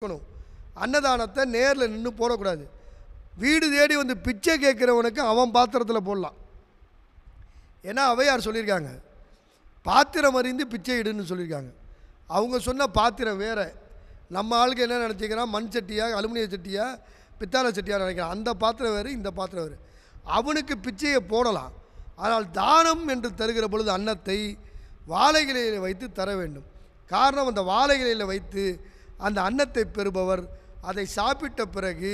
இருக்கணும் அன்னதானத்தை நேரில் நின்று போடக்கூடாது வீடு தேடி வந்து பிச்சை கேட்குறவனுக்கு அவன் பாத்திரத்தில் போடலாம் ஏன்னா அவையார் சொல்லியிருக்காங்க பாத்திரம் அறிந்து பிச்சை இடுன்னு சொல்லியிருக்காங்க அவங்க சொன்ன பாத்திரம் வேறு நம்ம ஆளுக்கு என்ன நினச்சிக்கிறான் மண் சட்டியாக அலுமினிய சட்டியாக பித்தாளை சட்டியாக நினைக்கிறான் அந்த பாத்திரம் வேறு இந்த பாத்திரம் வேறு அவனுக்கு பிச்சையை போடலாம் ஆனால் தானம் என்று தருகிற பொழுது அன்னத்தை வாழைகிளையில் வைத்து தர வேண்டும் காரணம் அந்த வாழைகிளையில் வைத்து அந்த அன்னத்தை பெறுபவர் அதை சாப்பிட்ட பிறகு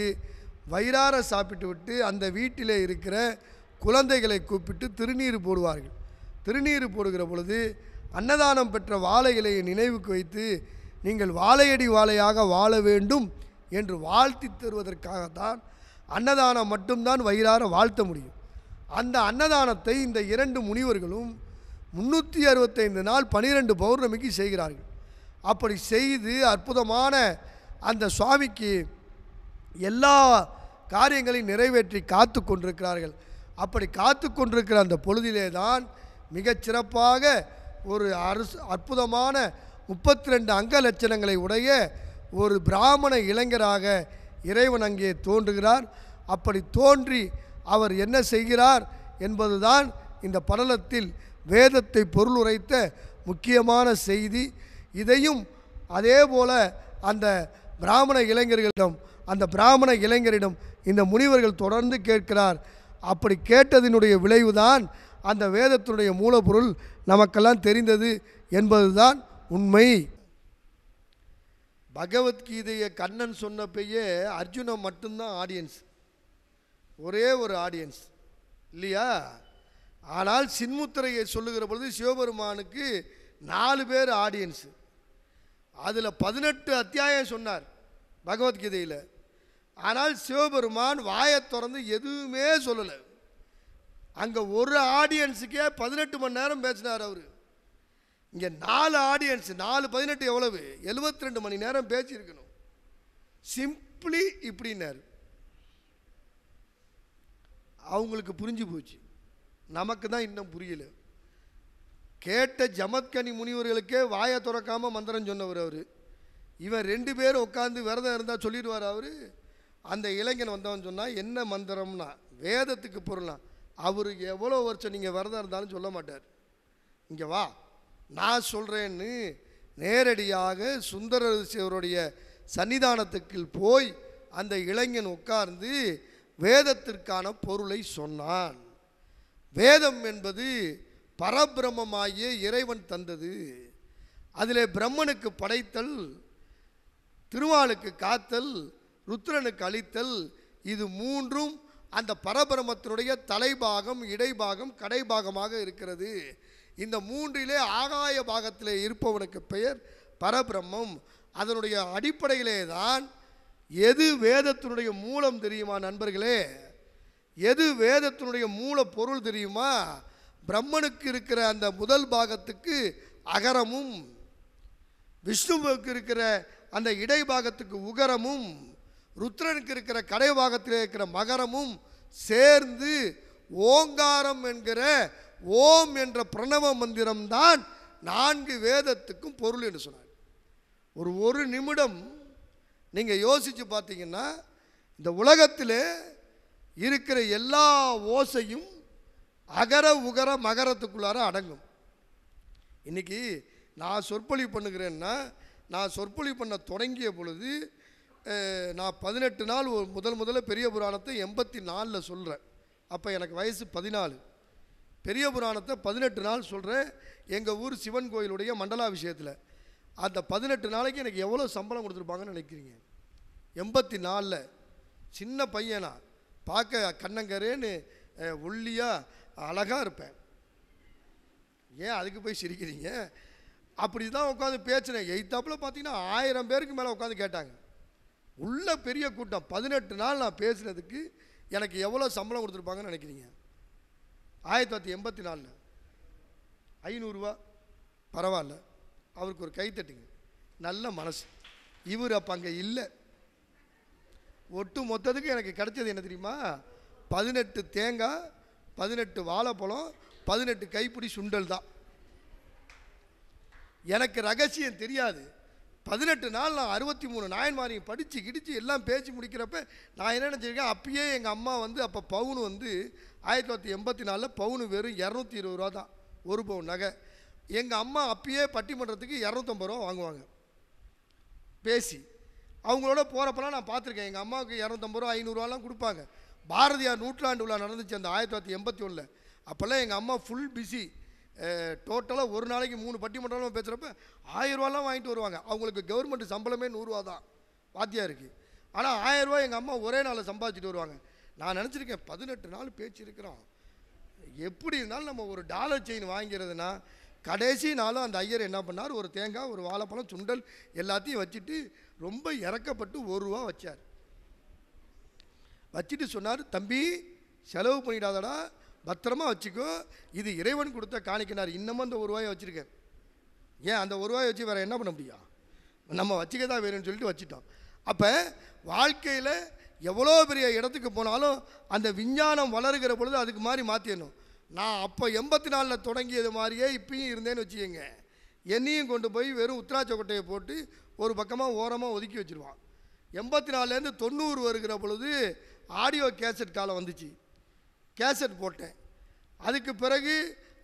வயிறார சாப்பிட்டு விட்டு அந்த வீட்டிலே இருக்கிற குழந்தைகளை கூப்பிட்டு திருநீர் போடுவார்கள் திருநீர் போடுகிற பொழுது அன்னதானம் பெற்ற வாழைகளை நினைவுக்கு வைத்து நீங்கள் வாழையடி வாழையாக வாழ வேண்டும் என்று வாழ்த்தி தருவதற்காகத்தான் அன்னதானம் மட்டும்தான் வயிறார வாழ்த்த முடியும் அந்த அன்னதானத்தை இந்த இரண்டு முனிவர்களும் முந்நூற்றி அறுபத்தைந்து நாள் பனிரெண்டு பௌர்ணமிக்கு செய்கிறார்கள் அப்படி செய்து அற்புதமான அந்த சுவாமிக்கு எல்லா காரியங்களையும் நிறைவேற்றி காத்து கொண்டிருக்கிறார்கள் அப்படி காத்து கொண்டிருக்கிற அந்த பொழுதிலே தான் மிகச்சிறப்பாக ஒரு அரசு அற்புதமான முப்பத்தி ரெண்டு அங்க லட்சணங்களை உடைய ஒரு பிராமண இளைஞராக இறைவன் அங்கே தோன்றுகிறார் அப்படி தோன்றி அவர் என்ன செய்கிறார் என்பதுதான் இந்த படலத்தில் வேதத்தை பொருளுரைத்த முக்கியமான செய்தி இதையும் அதே போல் அந்த பிராமண இளைஞர்களிடம் அந்த பிராமண இளைஞரிடம் இந்த முனிவர்கள் தொடர்ந்து கேட்கிறார் அப்படி கேட்டதினுடைய விளைவுதான் அந்த வேதத்தினுடைய மூலப்பொருள் நமக்கெல்லாம் தெரிந்தது என்பதுதான் உண்மை பகவத்கீதையை கண்ணன் சொன்னப்பையே அர்ஜுனம் மட்டும்தான் ஆடியன்ஸ் ஒரே ஒரு ஆடியன்ஸ் இல்லையா ஆனால் சின்முத்திரையை சொல்லுகிற பொழுது சிவபெருமானுக்கு நாலு பேர் ஆடியன்ஸு அதில் பதினெட்டு அத்தியாயம் சொன்னார் பகவத்கீதையில் ஆனால் சிவபெருமான் வாயை திறந்து எதுவுமே சொல்லலை அங்கே ஒரு ஆடியன்ஸுக்கே பதினெட்டு மணி நேரம் பேசினார் அவர் இங்கே நாலு ஆடியன்ஸ் நாலு பதினெட்டு எவ்வளவு எழுபத்தி ரெண்டு மணி நேரம் பேசியிருக்கணும் சிம்பிளி இப்படின்னார் அவங்களுக்கு புரிஞ்சு போச்சு நமக்கு தான் இன்னும் புரியலை கேட்ட ஜமத்கனி முனிவர்களுக்கே வாயை துறக்காமல் மந்திரம் சொன்னவர் அவர் இவன் ரெண்டு பேரும் உட்காந்து விரதம் இருந்தால் சொல்லிடுவார் அவர் அந்த இளைஞன் வந்தவன் சொன்னால் என்ன மந்திரம்னா வேதத்துக்கு பொருளாம் அவருக்கு எவ்வளோ வருஷம் நீங்கள் விரதம் இருந்தாலும் சொல்ல மாட்டார் இங்கே வா நான் சொல்கிறேன்னு நேரடியாக ரிஷியவருடைய சன்னிதானத்துக்கு போய் அந்த இளைஞன் உட்கார்ந்து வேதத்திற்கான பொருளை சொன்னான் வேதம் என்பது பரபிரம்மமாகிய இறைவன் தந்தது அதில் பிரம்மனுக்கு படைத்தல் திருவாளுக்கு காத்தல் ருத்ரனுக்கு அழித்தல் இது மூன்றும் அந்த பரபிரமத்தினுடைய தலைபாகம் இடைபாகம் கடைபாகமாக இருக்கிறது இந்த மூன்றிலே ஆகாய பாகத்தில் இருப்பவனுக்கு பெயர் பரபிரம்மம் அதனுடைய அடிப்படையிலே தான் எது வேதத்தினுடைய மூலம் தெரியுமா நண்பர்களே எது வேதத்தினுடைய மூல பொருள் தெரியுமா பிரம்மனுக்கு இருக்கிற அந்த முதல் பாகத்துக்கு அகரமும் விஷ்ணுவுக்கு இருக்கிற அந்த இடை பாகத்துக்கு உகரமும் ருத்ரனுக்கு இருக்கிற கடை பாகத்தில் இருக்கிற மகரமும் சேர்ந்து ஓங்காரம் என்கிற ஓம் என்ற பிரணவ மந்திரம்தான் நான்கு வேதத்துக்கும் பொருள் என்று சொன்னாங்க ஒரு ஒரு நிமிடம் நீங்கள் யோசித்து பார்த்தீங்கன்னா இந்த உலகத்தில் இருக்கிற எல்லா ஓசையும் அகர உகர மகரத்துக்குள்ளார அடங்கும் இன்றைக்கி நான் சொற்பொழிவு பண்ணுகிறேன்னா நான் சொற்பொழிவு பண்ண தொடங்கிய பொழுது நான் பதினெட்டு நாள் ஒரு முதல் முதல்ல பெரிய புராணத்தை எண்பத்தி நாலில் சொல்கிறேன் அப்போ எனக்கு வயசு பதினாலு பெரிய புராணத்தை பதினெட்டு நாள் சொல்கிறேன் எங்கள் ஊர் சிவன் கோயிலுடைய மண்டலாபிஷேகத்தில் அந்த பதினெட்டு நாளைக்கு எனக்கு எவ்வளோ சம்பளம் கொடுத்துருப்பாங்கன்னு நினைக்கிறீங்க எண்பத்தி நாலில் சின்ன பையனா பார்க்க கண்ணங்கரேன்னு ஒல்லியாக அழகாக இருப்பேன் ஏன் அதுக்கு போய் சிரிக்கிறீங்க அப்படி தான் உட்காந்து பேச்சினேன் எய்த்தாப்பில் பார்த்தீங்கன்னா ஆயிரம் பேருக்கு மேலே உட்காந்து கேட்டாங்க உள்ள பெரிய கூட்டம் பதினெட்டு நாள் நான் பேசுனதுக்கு எனக்கு எவ்வளோ சம்பளம் கொடுத்துருப்பாங்கன்னு நினைக்கிறீங்க ஆயிரத்தி தொள்ளாயிரத்தி எண்பத்தி நாலில் ஐநூறுரூவா பரவாயில்ல அவருக்கு ஒரு கைத்தட்டுங்க நல்ல மனசு இவர் அப்போ அங்கே இல்லை ஒட்டு மொத்தத்துக்கு எனக்கு கிடைச்சது என்ன தெரியுமா பதினெட்டு தேங்காய் பதினெட்டு வாழைப்பழம் பதினெட்டு கைப்பிடி சுண்டல் தான் எனக்கு ரகசியம் தெரியாது பதினெட்டு நாள் நான் அறுபத்தி மூணு நாயன்மாரி படித்து கிடித்து எல்லாம் பேச்சு முடிக்கிறப்ப நான் என்ன நினச்சிருக்கேன் அப்பயே எங்கள் அம்மா வந்து அப்போ பவுனு வந்து ஆயிரத்தி தொள்ளாயிரத்தி எண்பத்தி நாலில் பவுனு வெறும் இரநூத்தி இருபது ரூபா தான் ஒரு பவுன் நகை எங்கள் அம்மா அப்பயே பட்டிமன்றத்துக்கு இரநூத்தம்பது ரூபா வாங்குவாங்க பேசி அவங்களோட போகிறப்பெல்லாம் நான் பார்த்துருக்கேன் எங்கள் அம்மாவுக்கு இரநூத்தம்பது ரூபா ஐநூறுரூவாலாம் கொடுப்பாங்க பாரதியார் நூற்றாண்டு விழா நடந்துச்சு அந்த ஆயிரத்தி தொள்ளாயிரத்தி எண்பத்தி ஒன்றில் அப்போல்லாம் எங்கள் அம்மா ஃபுல் பிஸி டோட்டலாக ஒரு நாளைக்கு மூணு பட்டிமன்றம் பேசுகிறப்ப ஆயிரரூவாலாம் வாங்கிட்டு வருவாங்க அவங்களுக்கு கவர்மெண்ட் சம்பளமே நூறுரூவா தான் வாத்தியாக இருக்குது ஆனால் ஆயிரரூவா எங்கள் அம்மா ஒரே நாளில் சம்பாதிச்சுட்டு வருவாங்க நான் நினச்சிருக்கேன் பதினெட்டு நாள் பேச்சு இருக்கிறோம் எப்படி இருந்தாலும் நம்ம ஒரு டாலர் செயின் வாங்கிறதுனா கடைசி நாளும் அந்த ஐயர் என்ன பண்ணார் ஒரு தேங்காய் ஒரு வாழைப்பழம் சுண்டல் எல்லாத்தையும் வச்சுட்டு ரொம்ப இறக்கப்பட்டு ஒரு ரூபா வச்சார் வச்சுட்டு சொன்னார் தம்பி செலவு பண்ணிடாதடா பத்திரமா வச்சுக்கோ இது இறைவன் கொடுத்த காணிக்கினார் இன்னமும் அந்த ஒரு ரூபாயை வச்சுருக்கேன் ஏன் அந்த ஒரு ரூபாயை வச்சு வேறு என்ன பண்ண முடியும் நம்ம வச்சுக்க தான் வேணும்னு சொல்லிட்டு வச்சுட்டோம் அப்போ வாழ்க்கையில் எவ்வளோ பெரிய இடத்துக்கு போனாலும் அந்த விஞ்ஞானம் வளருகிற பொழுது அதுக்கு மாதிரி மாற்றிடணும் நான் அப்போ எண்பத்தி நாலில் தொடங்கியது மாதிரியே இப்பயும் இருந்தேன்னு வச்சுக்கோங்க என்னையும் கொண்டு போய் வெறும் உத்தராச்சக்கொட்டையை போட்டு ஒரு பக்கமாக ஓரமாக ஒதுக்கி வச்சுருவான் எண்பத்தி நாலுலேருந்து தொண்ணூறு வருகிற பொழுது ஆடியோ கேசட் காலம் வந்துச்சு கேசட் போட்டேன் அதுக்கு பிறகு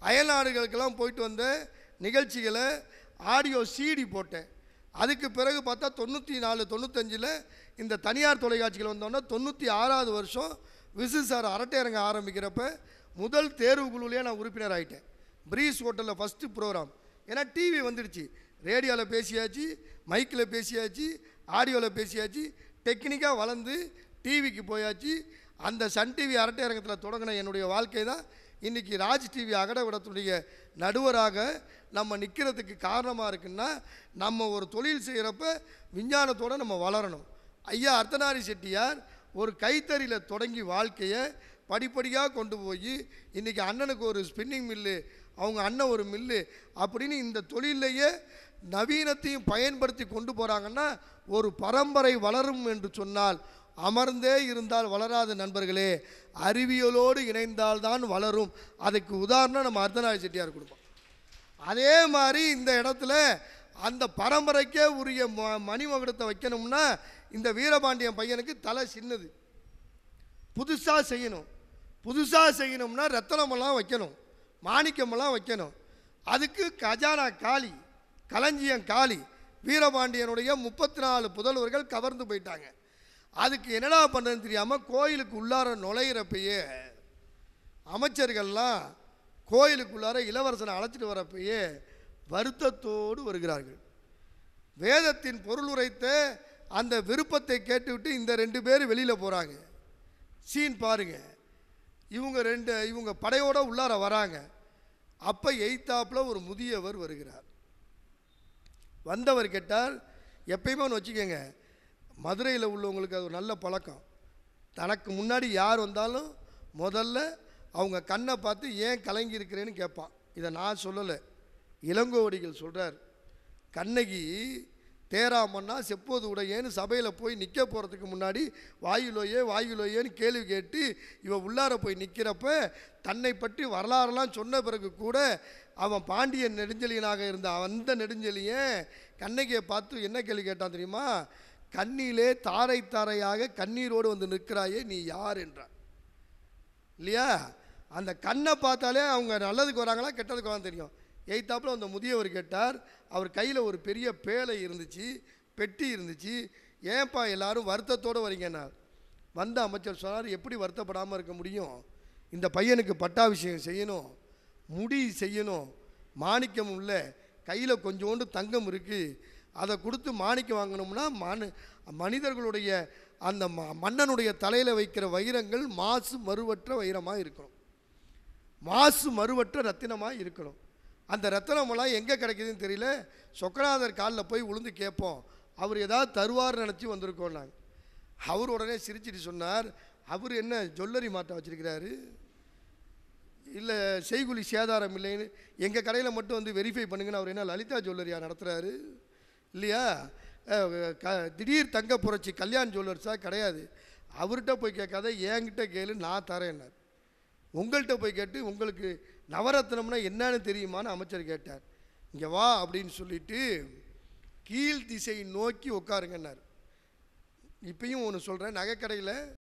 அயல்நாடுகளுக்கெல்லாம் போயிட்டு வந்த நிகழ்ச்சிகளை ஆடியோ சிடி போட்டேன் அதுக்கு பிறகு பார்த்தா தொண்ணூற்றி நாலு தொண்ணூத்தஞ்சில் இந்த தனியார் தொலைக்காட்சிகள் வந்தோன்னா தொண்ணூற்றி ஆறாவது வருஷம் விசு சார் அரட்டையரங்க ஆரம்பிக்கிறப்ப முதல் தேர்வு குழுவிலே நான் உறுப்பினர் ஆகிட்டேன் பிரீஸ் ஹோட்டலில் ஃபஸ்ட்டு ப்ரோக்ராம் ஏன்னா டிவி வந்துடுச்சு ரேடியோவில் பேசியாச்சு மைக்கில் பேசியாச்சு ஆடியோவில் பேசியாச்சு டெக்னிக்காக வளர்ந்து டிவிக்கு போயாச்சு அந்த சன் டிவி அரட்டை அரங்கத்தில் தொடங்கின என்னுடைய வாழ்க்கை தான் இன்றைக்கி ராஜ் டிவி விடத்துடைய நடுவராக நம்ம நிற்கிறதுக்கு காரணமாக இருக்குன்னா நம்ம ஒரு தொழில் செய்கிறப்ப விஞ்ஞானத்தோடு நம்ம வளரணும் ஐயா அர்த்தநாரி செட்டியார் ஒரு கைத்தறியில் தொடங்கி வாழ்க்கையை படிப்படியாக கொண்டு போய் இன்றைக்கி அண்ணனுக்கு ஒரு ஸ்பின்னிங் மில்லு அவங்க அண்ணன் ஒரு மில்லு அப்படின்னு இந்த தொழிலையே நவீனத்தையும் பயன்படுத்தி கொண்டு போகிறாங்கன்னா ஒரு பரம்பரை வளரும் என்று சொன்னால் அமர்ந்தே இருந்தால் வளராத நண்பர்களே அறிவியலோடு இணைந்தால்தான் வளரும் அதுக்கு உதாரணம் நம்ம அர்த்தநாய செட்டியார் கொடுப்போம் அதே மாதிரி இந்த இடத்துல அந்த பரம்பரைக்கே உரிய ம மணிமகுடத்தை வைக்கணும்னா இந்த வீரபாண்டியன் பையனுக்கு தலை சின்னது புதுசாக செய்யணும் புதுசாக செய்யணும்னா ரத்தனமெல்லாம் வைக்கணும் மாணிக்கமெல்லாம் வைக்கணும் அதுக்கு கஜானா காளி களஞ்சியம் காளி வீரபாண்டியனுடைய முப்பத்தி நாலு புதல்வர்கள் கவர்ந்து போயிட்டாங்க அதுக்கு என்னடா பண்ணுறதுன்னு தெரியாமல் கோயிலுக்கு உள்ளார நுழையிறப்பையே அமைச்சர்கள்லாம் கோயிலுக்குள்ளார இளவரசனை அழைச்சிட்டு வரப்பையே வருத்தத்தோடு வருகிறார்கள் வேதத்தின் பொருள் உரைத்த அந்த விருப்பத்தை கேட்டுவிட்டு இந்த ரெண்டு பேர் வெளியில் போகிறாங்க சீன் பாருங்கள் இவங்க ரெண்டு இவங்க படையோடு உள்ளார வராங்க அப்போ எய்த்தாப்பில் ஒரு முதியவர் வருகிறார் வந்தவர் கேட்டால் எப்பயுமே ஒன்று வச்சுக்கோங்க மதுரையில் உள்ளவங்களுக்கு அது ஒரு நல்ல பழக்கம் தனக்கு முன்னாடி யார் வந்தாலும் முதல்ல அவங்க கண்ணை பார்த்து ஏன் கலங்கி இருக்கிறேன்னு கேட்பான் இதை நான் சொல்லலை இளங்கோவடிகள் சொல்கிறார் கண்ணகி தேராமன்னா செப்போது உடையேன்னு சபையில் போய் நிற்க போகிறதுக்கு முன்னாடி வாயுலோயே வாயுலோயேன்னு கேள்வி கேட்டு இவ உள்ளார போய் நிற்கிறப்ப தன்னை பற்றி வரலாறுலாம் சொன்ன பிறகு கூட அவன் பாண்டியன் நெடுஞ்செலியனாக இருந்த அந்த நெடுஞ்செலியன் கண்ணகியை பார்த்து என்ன கேள்வி கேட்டான் தெரியுமா கண்ணிலே தாரை தாரையாக கண்ணீரோடு வந்து நிற்கிறாயே நீ யார் என்றார் இல்லையா அந்த கண்ணை பார்த்தாலே அவங்க நல்லதுக்கு வராங்களா கெட்டதுக்கு வராங்க தெரியும் எய்த்தாப்பில் அந்த முதியவர் கேட்டார் அவர் கையில் ஒரு பெரிய பேழை இருந்துச்சு பெட்டி இருந்துச்சு ஏன்ப்பா எல்லாரும் வருத்தத்தோடு வரீங்கன்னார் வந்த அமைச்சர் சொன்னார் எப்படி வருத்தப்படாமல் இருக்க முடியும் இந்த பையனுக்கு பட்டாபிஷேகம் செய்யணும் முடி செய்யணும் மாணிக்கம் உள்ள கையில் கொஞ்சோண்டு தங்கம் இருக்குது அதை கொடுத்து மாணிக்க வாங்கணும்னா மனு மனிதர்களுடைய அந்த ம மன்னனுடைய தலையில் வைக்கிற வைரங்கள் மாசு மறுவற்ற வைரமாக இருக்கணும் மாசு மறுவற்ற ரத்தினமாக இருக்கணும் அந்த ரத்தினமெல்லாம் எங்கே கிடைக்குதுன்னு தெரியல சொக்கநாதர் காலில் போய் உளுந்து கேட்போம் அவர் ஏதாவது தருவார் நினச்சி வந்திருக்கோம் நாங்கள் அவர் உடனே சிரிச்சிட்டு சொன்னார் அவர் என்ன ஜொல்லரி மாட்டை வச்சுருக்கிறாரு இல்லை செய்குலி சேதாரம் இல்லைன்னு எங்கள் கடையில் மட்டும் வந்து வெரிஃபை பண்ணுங்கன்னு அவர் என்ன லலிதா ஜுவல்லரியாக நடத்துகிறாரு இல்லையா க திடீர் தங்க புரட்சி கல்யாண் ஜுவல்லர்ஸாக கிடையாது அவர்கிட்ட போய் கேட்காத என்கிட்ட கேளு நான் தரேன்னார் உங்கள்கிட்ட போய் கேட்டு உங்களுக்கு நவரத்னம்னா என்னன்னு தெரியுமான்னு அமைச்சர் கேட்டார் இங்கே வா அப்படின்னு சொல்லிட்டு கீழ் திசை நோக்கி உட்காருங்கன்னார் இப்பயும் ஒன்று சொல்கிறேன் நகைக்கடையில்